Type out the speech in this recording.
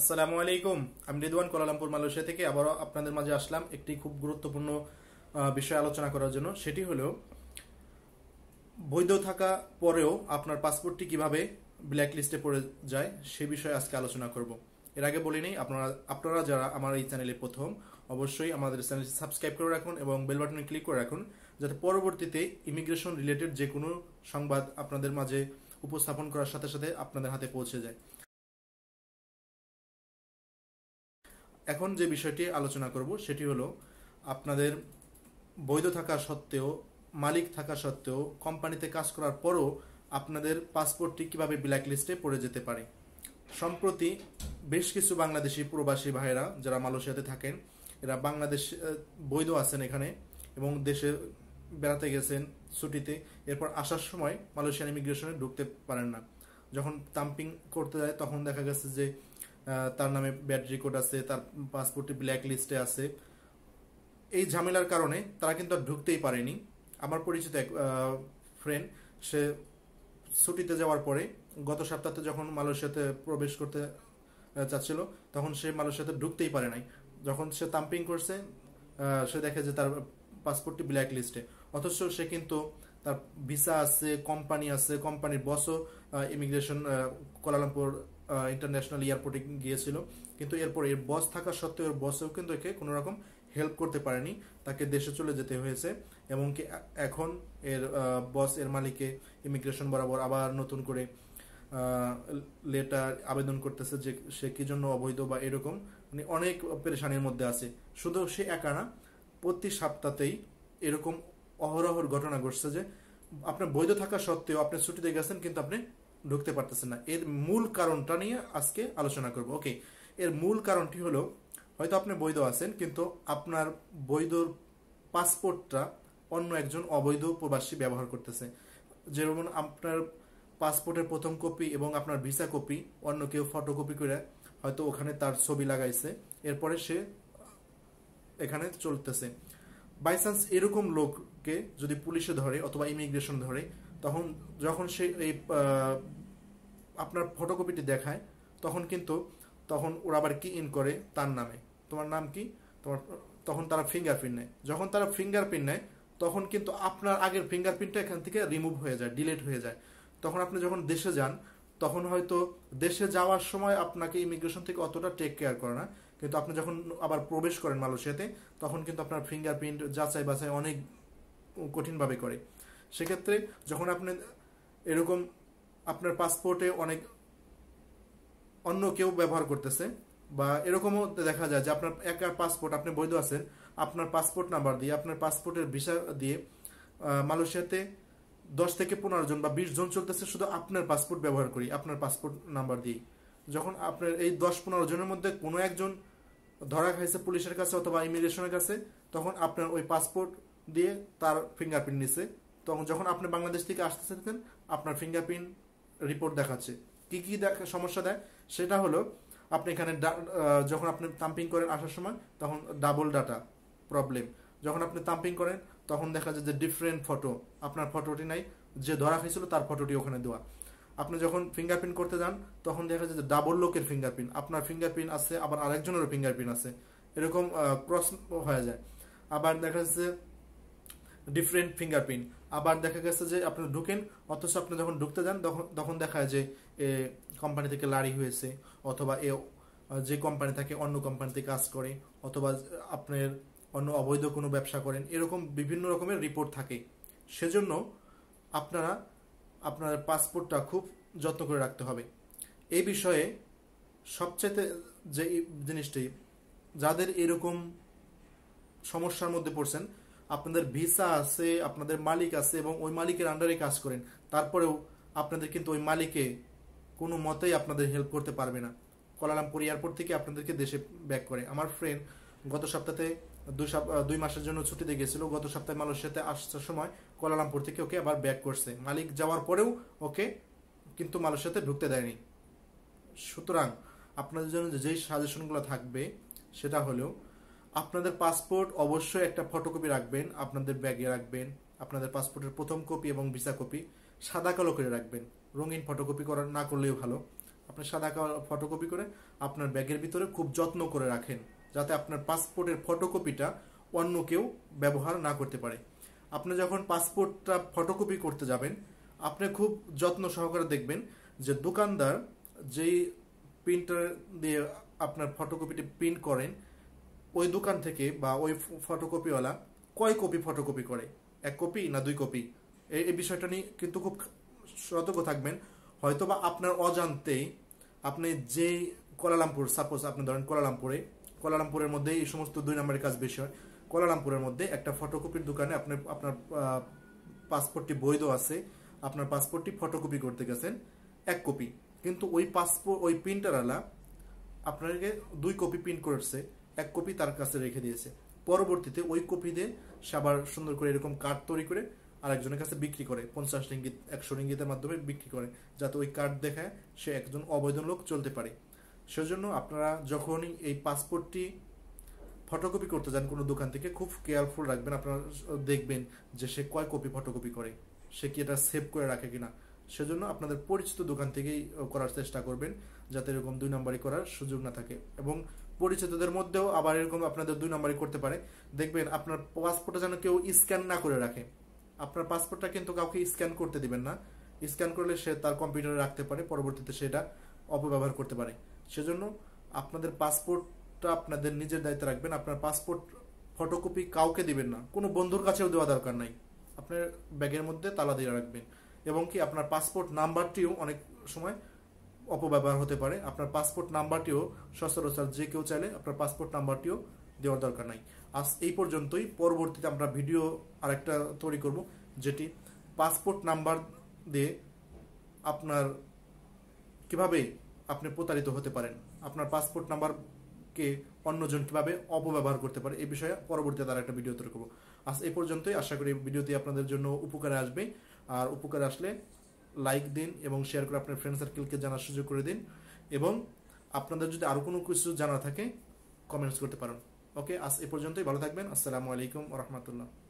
আসসালামু আলাইকুম আমি রিদওয়ান কোলালামপুর মালয়েশিয়া থেকে আবারও আপনাদের মাঝে আসলাম একটি খুব গুরুত্বপূর্ণ বিষয় আলোচনা করার জন্য সেটি হলো বৈধ থাকা পরেও আপনার পাসপোর্টটি কিভাবে লিস্টে পড়ে যায় সে বিষয়ে আজকে আলোচনা করব এর আগে বলে নেই আপনারা আপনারা যারা আমার এই চ্যানেলে প্রথম অবশ্যই আমাদের চ্যানেলটি সাবস্ক্রাইব করে রাখুন এবং বেল বাটনে ক্লিক করে রাখুন যাতে পরবর্তীতে ইমিগ্রেশন রিলেটেড যে কোনো সংবাদ আপনাদের মাঝে উপস্থাপন করার সাথে সাথে আপনাদের হাতে পৌঁছে যায় এখন যে বিষয়টি আলোচনা করব সেটি হলো আপনাদের বৈধ থাকা সত্ত্বেও মালিক থাকা সত্ত্বেও কোম্পানিতে কাজ করার পরও আপনাদের পাসপোর্টটি কীভাবে ব্ল্যাকলিস্টে পড়ে যেতে পারে সম্প্রতি বেশ কিছু বাংলাদেশি প্রবাসী ভাইরা যারা মালয়েশিয়াতে থাকেন এরা বাংলাদেশ বৈধ আছেন এখানে এবং দেশে বেড়াতে গেছেন ছুটিতে এরপর আসার সময় মালয়েশিয়ান ইমিগ্রেশনে ঢুকতে পারেন না যখন টাম্পিং করতে যায় তখন দেখা গেছে যে তার নামে ব্যাড রেকর্ড আছে তার পাসপোর্টটি ব্ল্যাক লিস্টে আছে এই ঝামেলার কারণে তারা কিন্তু আর ঢুকতেই পারেনি আমার পরিচিত এক ফ্রেন্ড সে ছুটিতে যাওয়ার পরে গত সপ্তাহে যখন মালয়েশিয়াতে প্রবেশ করতে চাচ্ছিল তখন সে মালয়েশিয়াতে ঢুকতেই পারে নাই যখন সে তাম্পিং করছে সে দেখে যে তার পাসপোর্টটি ব্ল্যাক লিস্টে অথচ সে কিন্তু তার ভিসা আছে কোম্পানি আছে কোম্পানির বসও ইমিগ্রেশন কলালামপুর ইন্টারন্যাশনাল এয়ারপোর্টে গিয়েছিল কিন্তু এরপর এর বস থাকা সত্ত্বেও এর বসেও কিন্তু একে কোনো রকম হেল্প করতে পারেনি তাকে দেশে চলে যেতে হয়েছে এমনকি এখন এর বস এর মালিকে ইমিগ্রেশন বরাবর আবার নতুন করে লেটার আবেদন করতেছে যে সে কি জন্য অবৈধ বা এরকম মানে অনেক পেরেশানির মধ্যে আছে শুধু সে একা না প্রতি সপ্তাহতেই এরকম অহরহর ঘটনা ঘটছে যে আপনার বৈধ থাকা সত্ত্বেও আপনি ছুটিতে গেছেন কিন্তু আপনি ঢুকতে পারতেছে না এর মূল কারণটা নিয়ে আজকে আলোচনা করব ওকে এর মূল কারণটি হলো হয়তো আপনি বৈধ আছেন কিন্তু আপনার বৈধর পাসপোর্টটা অন্য একজন অবৈধ প্রবাসী ব্যবহার করতেছে যেমন আপনার পাসপোর্টের প্রথম কপি এবং আপনার ভিসা কপি অন্য কেউ ফটোকপি করে হয়তো ওখানে তার ছবি লাগাইছে এরপরে সে এখানে চলতেছে বাই চান্স এরকম লোককে যদি পুলিশে ধরে অথবা ইমিগ্রেশন ধরে তখন যখন সে এই আপনার ফটোকপিটি দেখায় তখন কিন্তু তখন ওরা আবার কি ইন করে তার নামে তোমার নাম কি তোমার তখন তারা ফিঙ্গারপ্রিন্ট নেয় যখন তারা ফিঙ্গারপ্রিন্ট নেয় তখন কিন্তু আপনার আগের ফিঙ্গারপ্রিন্টটা এখান থেকে রিমুভ হয়ে যায় ডিলেট হয়ে যায় তখন আপনি যখন দেশে যান তখন হয়তো দেশে যাওয়ার সময় আপনাকে ইমিগ্রেশন থেকে অতটা টেক কেয়ার করে না কিন্তু আপনি যখন আবার প্রবেশ করেন মালয়েশিয়াতে তখন কিন্তু আপনার ফিঙ্গারপ্রিন্ট যাচাই বাছাই অনেক কঠিনভাবে করে সেক্ষেত্রে যখন আপনি এরকম আপনার পাসপোর্টে অনেক অন্য কেউ ব্যবহার করতেছে বা এরকমও দেখা যায় যে আপনার একার পাসপোর্ট আপনি বৈধ আছেন আপনার পাসপোর্ট নাম্বার দিয়ে আপনার পাসপোর্টের ভিসা দিয়ে মালয়েশিয়াতে দশ থেকে পনেরো জন বা বিশ জন চলতেছে শুধু আপনার পাসপোর্ট ব্যবহার করি আপনার পাসপোর্ট নাম্বার দিয়ে যখন আপনার এই দশ পনেরো জনের মধ্যে কোনো একজন ধরা হয়েছে পুলিশের কাছে অথবা ইমিগ্রেশনের কাছে তখন আপনার ওই পাসপোর্ট দিয়ে তার ফিঙ্গারপ্রিন্ট নিছে তখন যখন আপনি বাংলাদেশ থেকে আসতে চাইছেন আপনার ফিঙ্গারপ্রিন্ট রিপোর্ট দেখাচ্ছে কী কী সমস্যা দেয় সেটা হলো আপনি এখানে যখন আপনি তাম্পিং করেন আসার সময় তখন ডাবল ডাটা প্রবলেম যখন আপনি তাম্পিং করেন তখন দেখা যায় যে ডিফারেন্ট ফটো আপনার ফটোটি নাই যে ধরা হয়েছিল তার ফটোটি ওখানে দেওয়া আপনি যখন ফিঙ্গারপ্রিন্ট করতে যান তখন দেখা যায় যে ডাবল লোকের ফিঙ্গারপ্রিন্ট আপনার ফিঙ্গারপ্রিন্ট আছে আবার আরেকজনেরও ফিঙ্গারপ্রিন্ট আছে এরকম প্রশ্ন হয়ে যায় আবার দেখা যাচ্ছে ডিফারেন্ট ফিঙ্গারপ্রিন্ট আবার দেখা গেছে যে আপনি ঢুকেন অথচ আপনি যখন ঢুকতে যান তখন তখন দেখা যায় যে এ কোম্পানি থেকে লাড়ি হয়েছে অথবা এ যে কোম্পানি থাকে অন্য কোম্পানিতে কাজ করে অথবা আপনার অন্য অবৈধ কোনো ব্যবসা করেন এরকম বিভিন্ন রকমের রিপোর্ট থাকে সেজন্য আপনারা আপনার পাসপোর্টটা খুব যত্ন করে রাখতে হবে এই বিষয়ে সবচেয়ে যে জিনিসটি যাদের এরকম সমস্যার মধ্যে পড়ছেন আপনাদের ভিসা আছে আপনাদের মালিক আছে এবং ওই মালিকের আন্ডারে কাজ করেন তারপরেও আপনাদের কিন্তু ওই মালিকে কোনো মতেই আপনাদের হেল্প করতে পারবে না কলালামপুর এয়ারপোর্ট থেকে আপনাদেরকে দেশে ব্যাক করে আমার ফ্রেন্ড গত সপ্তাহে দুই মাসের জন্য ছুটিতে গেছিল গত সপ্তাহে মালয়েশিয়াতে আসার সময় কোলালামপুর থেকে ওকে আবার ব্যাক করছে মালিক যাওয়ার পরেও ওকে কিন্তু মালয়েশিয়াতে ঢুকতে দেয়নি সুতরাং আপনাদের জন্য যেই সাজেশনগুলো থাকবে সেটা হলেও আপনাদের পাসপোর্ট অবশ্যই একটা ফটোকপি রাখবেন আপনাদের ব্যাগে রাখবেন আপনাদের পাসপোর্টের প্রথম কপি এবং ভিসা কপি সাদা কালো করে রাখবেন রঙিন ফটোকপি করা না করলেও ভালো আপনি সাদা কালো ফটোকপি করে আপনার ব্যাগের ভিতরে খুব যত্ন করে রাখেন যাতে আপনার পাসপোর্টের ফটোকপিটা অন্য কেউ ব্যবহার না করতে পারে আপনি যখন পাসপোর্টটা ফটোকপি করতে যাবেন আপনি খুব যত্ন সহকারে দেখবেন যে দোকানদার যেই প্রিন্টার দিয়ে আপনার ফটোকপিটি প্রিন্ট করেন ওই দোকান থেকে বা ওই ফটোকপিওয়ালা কয় কপি ফটোকপি করে এক কপি না দুই কপি এই বিষয়টা নিয়ে কিন্তু খুব সতর্ক থাকবেন হয়তোবা আপনার অজান্তেই আপনি যে কোলালামপুর সাপোজ আপনি ধরেন কোলালামপুরে কলারামপুরের মধ্যে এই সমস্ত দুই নম্বরের কাজ বেশি হয় কলারামপুরের মধ্যে একটা ফটোকপির দোকানে আপনি আপনার পাসপোর্টটি বৈধ আছে আপনার পাসপোর্টটি ফটোকপি করতে গেছেন এক কপি কিন্তু ওই পাসপোর্ট ওই প্রিন্টারওয়ালা আপনাকে দুই কপি প্রিন্ট করেছে এক কপি তার কাছে রেখে দিয়েছে পরবর্তীতে ওই কপি দিয়ে সে সুন্দর করে এরকম কার্ড তৈরি করে আরেকজনের কাছে বিক্রি করে পঞ্চাশ রিঙ্গিত একশো রিঙ্গিতের মাধ্যমে বিক্রি করে যাতে ওই কার্ড দেখায় সে একজন অবৈধ লোক চলতে পারে সেজন্য আপনারা যখনই এই পাসপোর্টটি ফটোকপি করতে যান কোনো দোকান থেকে খুব কেয়ারফুল রাখবেন আপনারা দেখবেন যে সে কয় কপি ফটোকপি করে সে কি এটা সেভ করে রাখে কিনা সেজন্য আপনাদের পরিচিত দোকান থেকেই করার চেষ্টা করবেন যাতে এরকম দুই নম্বরই করার সুযোগ না থাকে এবং পরিচিতদের মধ্যেও আবার এরকম আপনাদের দুই নম্বরই করতে পারে দেখবেন আপনার পাসপোর্টটা যেন কেউ স্ক্যান না করে রাখে আপনার পাসপোর্টটা কিন্তু কাউকে স্ক্যান করতে দিবেন না স্ক্যান করলে সে তার কম্পিউটারে রাখতে পারে পরবর্তীতে সেটা অপব্যবহার করতে পারে সেজন্য আপনাদের পাসপোর্টটা আপনাদের নিজের দায়িত্বে রাখবেন আপনার পাসপোর্ট ফটোকপি কাউকে দিবেন না কোনো বন্ধুর কাছেও দেওয়া দরকার নাই আপনার ব্যাগের মধ্যে তালা দিয়ে রাখবেন এবং কি আপনার পাসপোর্ট নাম্বারটিও অনেক সময় অপব্যবহার হতে পারে আপনার পাসপোর্ট নাম্বারটিও সচরাচর যে কেউ চাইলে আপনার পাসপোর্ট নাম্বারটিও দেওয়ার দরকার নাই আজ এই পর্যন্তই পরবর্তীতে আমরা ভিডিও আরেকটা তৈরি করব যেটি পাসপোর্ট নাম্বার দিয়ে আপনার কিভাবে আপনি প্রতারিত হতে পারেন আপনার পাসপোর্ট নাম্বারকে অন্যজন কীভাবে অপব্যবহার করতে পারে এই বিষয়ে পরবর্তীতে তারা একটা ভিডিও তৈরি করবো আজ এই পর্যন্তই আশা করি ভিডিওটি আপনাদের জন্য উপকারে আসবে আর উপকারে আসলে লাইক দিন এবং শেয়ার করে আপনার ফ্রেন্ড সার্কেলকে জানার সুযোগ করে দিন এবং আপনাদের যদি আরও কোনো কিছু জানা থাকে কমেন্টস করতে পারেন ওকে আজ এ পর্যন্তই ভালো থাকবেন আসসালামু আলাইকুম রহমতুল্লাহ